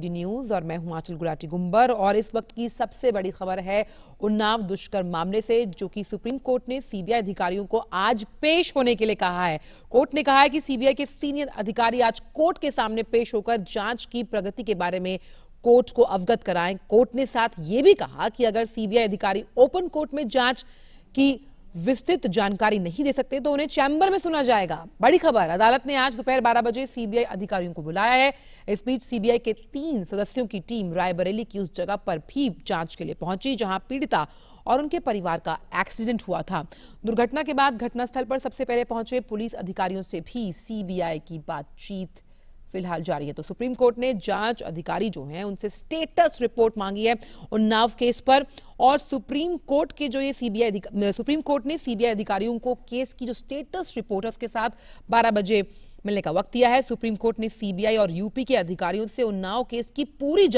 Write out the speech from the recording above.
D news और मैं हूं आंचल गुलाटी गुंबर और इस वक्त की सबसे बड़ी खबर है उन्नाव दुष्कर्म मामले से जो कि सुप्रीम कोर्ट ने सीबीआई अधिकारियों को आज पेश होने के लिए कहा है कोर्ट ने कहा है कि सीबीआई के सीनियर अधिकारी आज कोर्ट के सामने पेश होकर जांच की प्रगति के बारे में कोर्ट को अवगत कराएं कोर्ट ने साथ ये भी कहा कि अगर सीबीआई अधिकारी ओपन कोर्ट में जांच की विस्तृत जानकारी नहीं दे सकते तो उन्हें चैंबर में सुना जाएगा बड़ी खबर अदालत ने आज दोपहर 12 बजे सीबीआई अधिकारियों को बुलाया है इस बीच सीबीआई के तीन सदस्यों की टीम रायबरेली की उस जगह पर भी जांच के लिए पहुंची जहां पीड़िता और उनके परिवार का एक्सीडेंट हुआ था दुर्घटना के बाद घटनास्थल पर सबसे पहले पहुंचे पुलिस अधिकारियों से भी सीबीआई की बातचीत फिलहाल जारी है तो सुप्रीम कोर्ट ने जांच अधिकारी जो हैं उनसे स्टेटस रिपोर्ट मांगी है उन्नाव केस पर और सुप्रीम कोर्ट के जो ये सीबीआई सुप्रीम कोर्ट ने सीबीआई अधिकारियों को केस की जो स्टेटस रिपोर्ट है उसके साथ बारह बजे मिलने का वक्त दिया है सुप्रीम कोर्ट ने सीबीआई और यूपी के अधिकारियों से उन्नाव केस की पूरी